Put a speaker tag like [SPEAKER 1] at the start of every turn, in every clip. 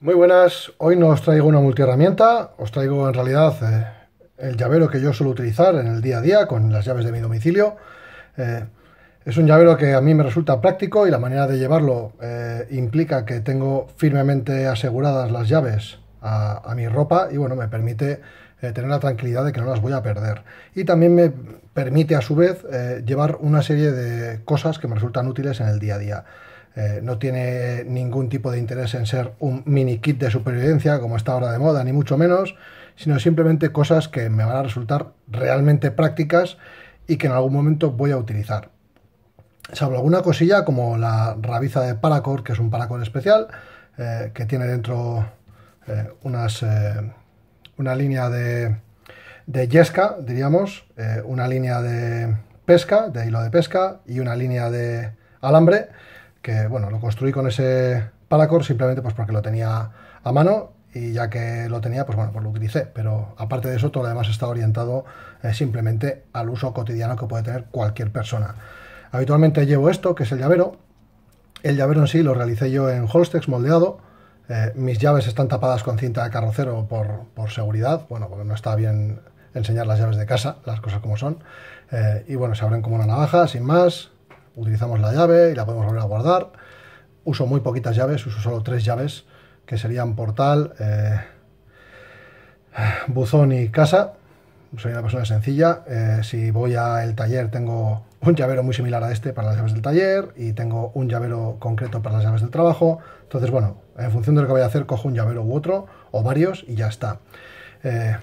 [SPEAKER 1] Muy buenas, hoy no os traigo una multiherramienta, os traigo en realidad eh, el llavero que yo suelo utilizar en el día a día con las llaves de mi domicilio. Eh, es un llavero que a mí me resulta práctico y la manera de llevarlo eh, implica que tengo firmemente aseguradas las llaves a, a mi ropa y bueno, me permite tener la tranquilidad de que no las voy a perder. Y también me permite a su vez llevar una serie de cosas que me resultan útiles en el día a día. Eh, no tiene ningún tipo de interés en ser un mini kit de supervivencia como está ahora de moda, ni mucho menos, sino simplemente cosas que me van a resultar realmente prácticas y que en algún momento voy a utilizar. Salvo alguna cosilla como la rabiza de paracord, que es un paracord especial, eh, que tiene dentro eh, una línea de, de yesca, diríamos, una línea de pesca, de hilo de pesca y una línea de alambre que bueno, lo construí con ese palacor simplemente pues porque lo tenía a mano y ya que lo tenía, pues bueno, pues lo utilicé. Pero aparte de eso, todo lo demás está orientado eh, simplemente al uso cotidiano que puede tener cualquier persona. Habitualmente llevo esto, que es el llavero. El llavero en sí lo realicé yo en Holstex moldeado. Eh, mis llaves están tapadas con cinta de carrocero por, seguridad. Bueno, porque no está bien enseñar las llaves de casa, las cosas como son. Eh, y bueno, se abren como una navaja, sin más utilizamos la llave y la podemos volver a guardar. Uso muy poquitas llaves, uso solo tres llaves, que serían portal, eh, buzón y casa. Soy una persona sencilla. Eh, si voy al taller tengo un llavero muy similar a este para las llaves del taller y tengo un llavero concreto para las llaves del trabajo. Entonces, bueno, en función de lo que voy a hacer, cojo un llavero u otro o varios y ya está. Eh,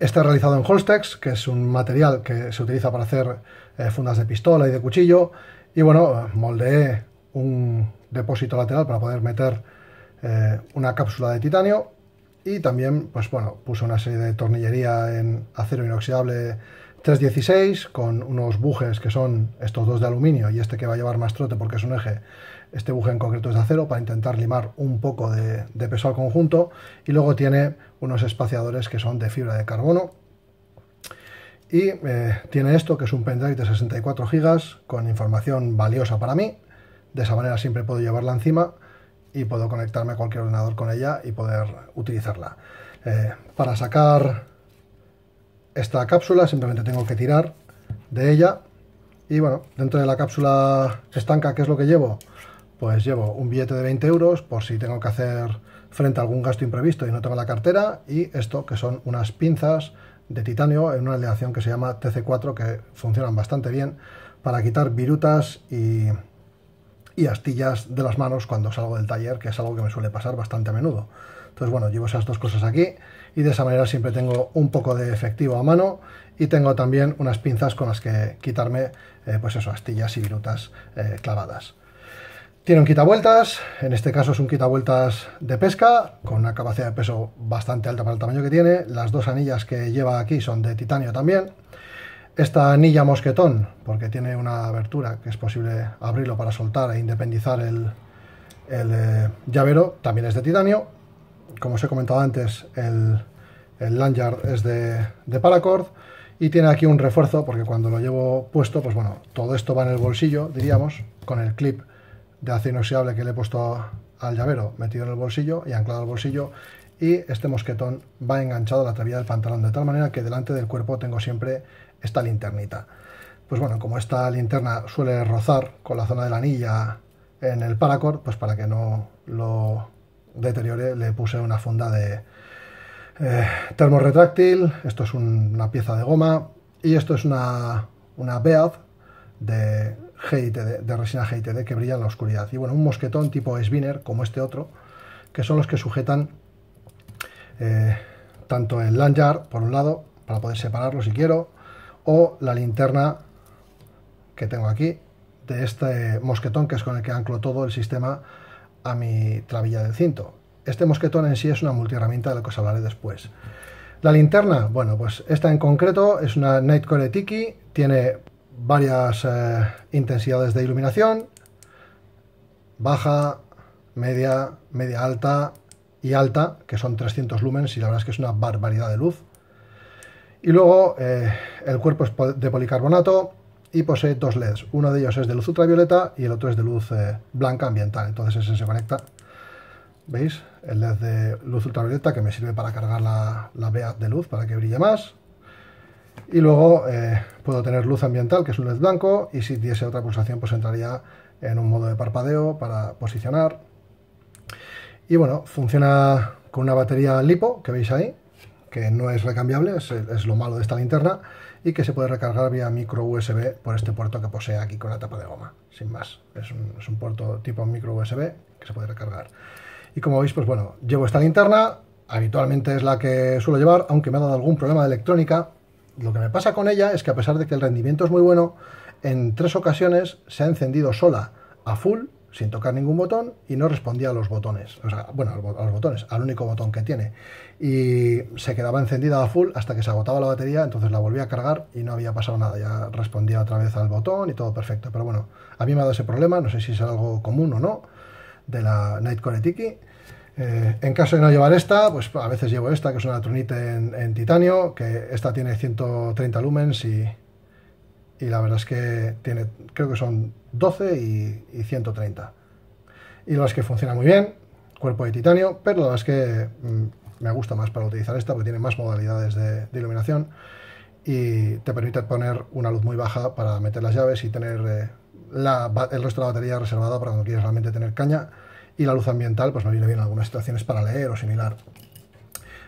[SPEAKER 1] Está realizado en Holstex, que es un material que se utiliza para hacer eh, fundas de pistola y de cuchillo. Y bueno, moldeé un depósito lateral para poder meter eh, una cápsula de titanio. Y también, pues bueno, puse una serie de tornillería en acero inoxidable 316 con unos bujes que son estos dos de aluminio y este que va a llevar más trote porque es un eje este buje en concreto es de acero para intentar limar un poco de, peso al conjunto. Y luego tiene unos espaciadores que son de fibra de carbono y eh, tiene esto que es un pendrive de 64 gigas con información valiosa para mí. De esa manera siempre puedo llevarla encima y puedo conectarme a cualquier ordenador con ella y poder utilizarla. Eh, para sacar esta cápsula simplemente tengo que tirar de ella y bueno, dentro de la cápsula estanca, ¿qué es lo que llevo? pues llevo un billete de 20 euros por si tengo que hacer frente a algún gasto imprevisto y no tengo la cartera, y esto que son unas pinzas de titanio en una aleación que se llama TC4 que funcionan bastante bien para quitar virutas y, astillas de las manos cuando salgo del taller, que es algo que me suele pasar bastante a menudo. Entonces, bueno, llevo esas dos cosas aquí y de esa manera siempre tengo un poco de efectivo a mano y tengo también unas pinzas con las que quitarme, eh, pues eso, astillas y virutas eh, clavadas. Tiene un quitavueltas, en este caso es un quitavueltas de pesca, con una capacidad de peso bastante alta para el tamaño que tiene. Las dos anillas que lleva aquí son de titanio también. Esta anilla mosquetón, porque tiene una abertura que es posible abrirlo para soltar e independizar el, eh, llavero, también es de titanio. Como os he comentado antes, el, lanyard es de, de paracord y tiene aquí un refuerzo porque cuando lo llevo puesto, pues bueno, todo esto va en el bolsillo, diríamos, con el clip de acero inoxidable que le he puesto al llavero metido en el bolsillo y anclado al bolsillo y este mosquetón va enganchado a la trabilla del pantalón de tal manera que delante del cuerpo tengo siempre esta linternita. Pues bueno, como esta linterna suele rozar con la zona de la anilla en el paracord, pues para que no lo deteriore le puse una funda de eh, termorretráctil, esto es una pieza de goma y esto es una, una de de resina GITD que brilla en la oscuridad. Y bueno, un mosquetón tipo Spinner, como este otro, que son los que sujetan eh, tanto el lanyard, por un lado, para poder separarlo si quiero, o la linterna que tengo aquí, de este mosquetón que es con el que anclo todo el sistema a mi trabilla del cinto. Este mosquetón en sí es una multiherramienta de lo que os hablaré después. La linterna, bueno, pues esta en concreto es una Nightcore Tiki, tiene varias eh, intensidades de iluminación, baja, media, media alta y alta, que son 300 lumens y la verdad es que es una barbaridad de luz. Y luego eh, el cuerpo es de policarbonato y posee dos LEDs. Uno de ellos es de luz ultravioleta y el otro es de luz eh, blanca ambiental. Entonces ese se conecta, ¿veis? El LED de luz ultravioleta que me sirve para cargar la, la de luz para que brille más. Y luego eh, puedo tener luz ambiental, que es un LED blanco, y si diese otra pulsación, pues entraría en un modo de parpadeo para posicionar. Y bueno, funciona con una batería LiPo, que veis ahí, que no es recambiable, es, lo malo de esta linterna, y que se puede recargar vía micro USB por este puerto que posee aquí con la tapa de goma, sin más. Es un, es un puerto tipo micro USB que se puede recargar. Y como veis, pues bueno, llevo esta linterna, habitualmente es la que suelo llevar, aunque me ha dado algún problema de electrónica, lo que me pasa con ella es que a pesar de que el rendimiento es muy bueno, en tres ocasiones se ha encendido sola a full, sin tocar ningún botón, y no respondía a los botones. O sea, bueno, a los botones, al único botón que tiene. Y se quedaba encendida a full hasta que se agotaba la batería, entonces la volví a cargar y no había pasado nada. Ya respondía otra vez al botón y todo perfecto. Pero bueno, a mí me ha dado ese problema, no sé si es algo común o no, de la Nightcore Tiki. Eh, en caso de no llevar esta, pues a veces llevo esta, que es una trunite en, titanio, que esta tiene 130 lumens y, la verdad es que tiene, creo que son 12 y, 130. Y la verdad es que funciona muy bien, cuerpo de titanio, pero la verdad es que mm, me gusta más para utilizar esta porque tiene más modalidades de, iluminación y te permite poner una luz muy baja para meter las llaves y tener eh, el resto de la batería reservada para cuando quieres realmente tener caña y la luz ambiental pues me viene bien en algunas situaciones para leer o similar.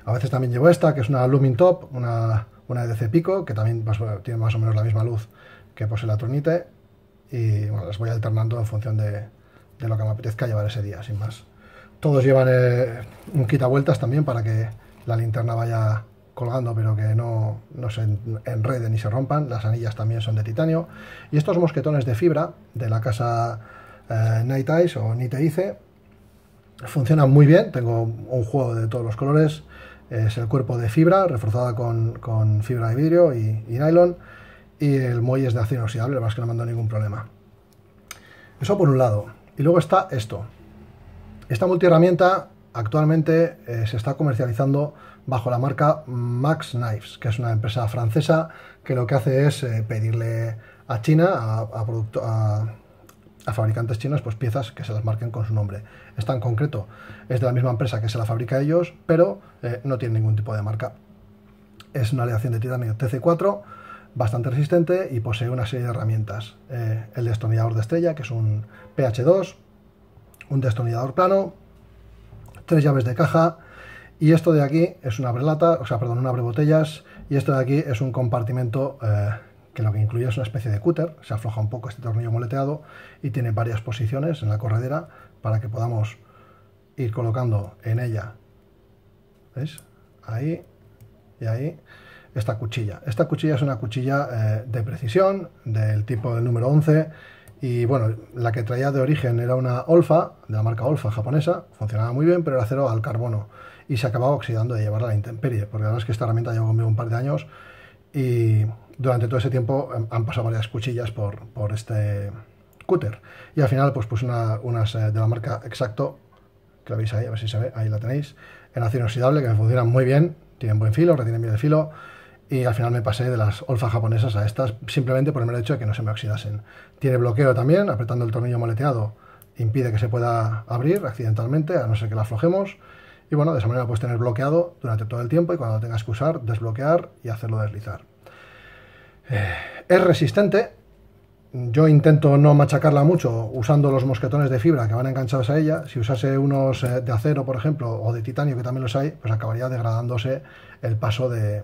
[SPEAKER 1] A veces también llevo esta, que es una Lumin Top, una, una EDC Pico, que también tiene más o menos la misma luz que posee la y las voy alternando en función de, lo que me apetezca llevar ese día, sin más. Todos llevan eh, un quita vueltas también para que la linterna vaya colgando pero que no, se enreden ni se rompan, las anillas también son de titanio y estos mosquetones de fibra de la casa eh, Night Eyes o Ice Funciona muy bien, tengo un juego de todos los colores, es el cuerpo de fibra, reforzada con, fibra de vidrio y, nylon, y el muelle es de acero inoxidable, es que no me ningún problema. Eso por un lado. Y luego está esto. Esta multiherramienta actualmente eh, se está comercializando bajo la marca Max Knives, que es una empresa francesa que lo que hace es eh, pedirle a China, a, a, a fabricantes chinos pues piezas que se las marquen con su nombre. Esta en concreto, es de la misma empresa que se la fabrica ellos, pero eh, no tiene ningún tipo de marca. Es una aleación de titanio TC4, bastante resistente y posee una serie de herramientas. Eh, el destornillador de estrella, que es un PH2, un destornillador plano, tres llaves de caja, y esto de aquí es una abrelata, o sea, perdón, un botellas y esto de aquí es un compartimento... Eh, que lo que incluye es una especie de cúter, se afloja un poco este tornillo moleteado y tiene varias posiciones en la corredera para que podamos ir colocando en ella, ves Ahí y ahí, esta cuchilla. Esta cuchilla es una cuchilla eh, de precisión, del tipo del número 11, y bueno, la que traía de origen era una Olfa, de la marca Olfa japonesa, funcionaba muy bien, pero era acero al carbono, y se acababa oxidando de llevarla a la intemperie, porque la verdad es que esta herramienta lleva un par de años, y durante todo ese tiempo han pasado varias cuchillas por, por este cúter. Y al final, pues puse unas eh, de la marca Exacto, que la veis ahí, a ver si se ve, ahí la tenéis, en acero inoxidable, que funcionan muy bien, tienen buen filo, retienen bien el filo. Y al final me pasé de las olfas japonesas a estas, simplemente por el hecho de que no se me oxidasen. Tiene bloqueo también, apretando el tornillo moleteado impide que se pueda abrir accidentalmente, a no ser que la aflojemos. Y bueno, de esa manera puedes tener bloqueado durante todo el tiempo y cuando lo tengas que usar, desbloquear y hacerlo deslizar. Eh, es resistente. Yo intento no machacarla mucho usando los mosquetones de fibra que van enganchados a ella. Si usase unos eh, de acero, por ejemplo, o de titanio, que también los hay, pues acabaría degradándose el paso de,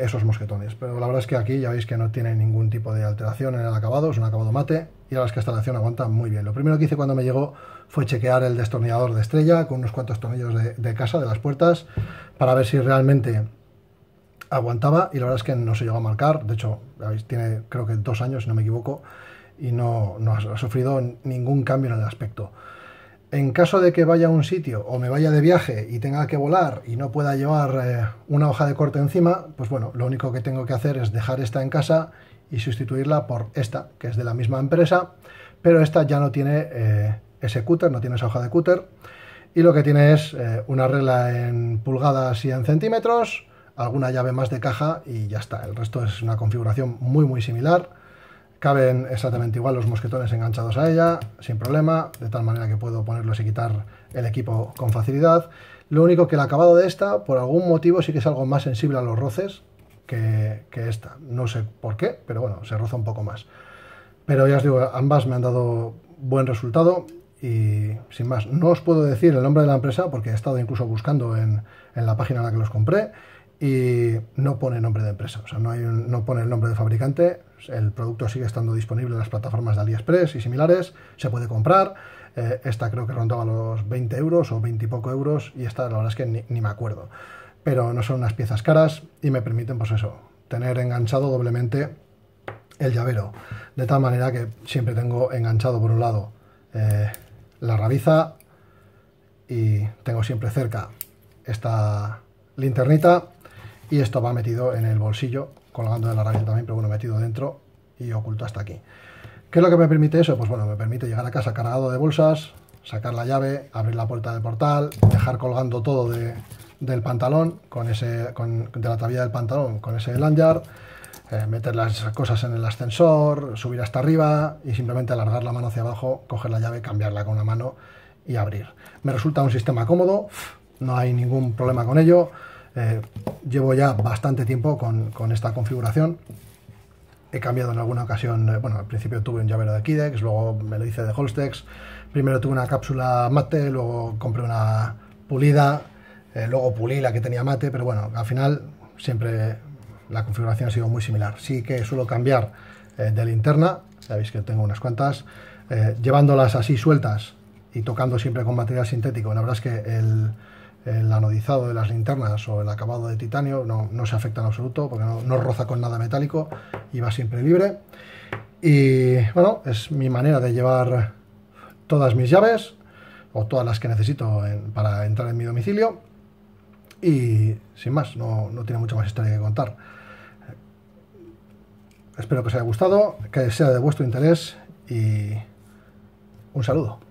[SPEAKER 1] esos mosquetones. Pero la verdad es que aquí ya veis que no tiene ningún tipo de alteración en el acabado, es un acabado mate y la es que esta lección aguanta muy bien. Lo primero que hice cuando me llegó fue chequear el destornillador de estrella con unos cuantos tornillos de casa, de las puertas, para ver si realmente aguantaba y la verdad es que no se llegó a marcar. De hecho, tiene creo que dos años, si no me equivoco, y no, no ha sufrido ningún cambio en el aspecto. En caso de que vaya a un sitio o me vaya de viaje y tenga que volar y no pueda llevar eh, una hoja de corte encima, pues bueno, lo único que tengo que hacer es dejar esta en casa y sustituirla por esta, que es de la misma empresa, pero esta ya no tiene eh, ese cúter, no tiene esa hoja de cúter, y lo que tiene es eh, una regla en pulgadas y en centímetros, alguna llave más de caja y ya está. El resto es una configuración muy muy similar. Caben exactamente igual los mosquetones enganchados a ella, sin problema, de tal manera que puedo ponerlos y quitar el equipo con facilidad. Lo único que el acabado de esta, por algún motivo, sí que es algo más sensible a los roces que, esta. No sé por qué, pero bueno, se roza un poco más. Pero ya os digo, ambas me han dado buen resultado y sin más. No os puedo decir el nombre de la empresa porque he estado incluso buscando en, en la página en la que los compré y no pone nombre de empresa, o sea, no, no pone el nombre de fabricante, el producto sigue estando disponible en las plataformas de AliExpress y similares, se puede comprar, eh, esta creo que rondaba los 20 euros o 20 y poco euros y esta la verdad es que ni, me acuerdo, pero no son unas piezas caras y me permiten pues eso, tener enganchado doblemente el llavero, de tal manera que siempre tengo enganchado por un lado eh, la rabiza y tengo siempre cerca esta linternita y esto va metido en el bolsillo, colgando de la radio también, pero bueno, metido dentro y oculto hasta aquí. ¿Qué es lo que me permite eso? Pues bueno, me permite llegar a casa cargado de bolsas, sacar la llave, abrir la puerta del portal, dejar colgando todo del pantalón, con ese, con, de la tablilla del pantalón, con ese lanyard, eh, meter las cosas en el ascensor, subir hasta arriba y simplemente alargar la mano hacia abajo, coger la llave, cambiarla con una mano y abrir. Me resulta un sistema cómodo, no hay ningún problema con ello. Eh, llevo ya bastante tiempo con, esta configuración. He cambiado en alguna ocasión, eh, bueno, al principio tuve un llavero de Kidex, luego me lo hice de Holstex, primero tuve una cápsula mate, luego compré una pulida, eh, luego pulí la que tenía mate, pero bueno, al final siempre la configuración ha sido muy similar. Sí que suelo cambiar de linterna, ya veis que tengo unas cuantas, llevándolas así sueltas y tocando siempre con material sintético. La verdad es que el, el anodizado de las linternas o el acabado de titanio no, se afecta en absoluto porque no, roza con nada metálico y va siempre libre. Y bueno, es mi manera de llevar todas mis llaves o todas las que necesito para entrar en mi domicilio. Y sin más, no, no tiene mucha más historia que contar. Espero que os haya gustado, que sea de vuestro interés y un saludo.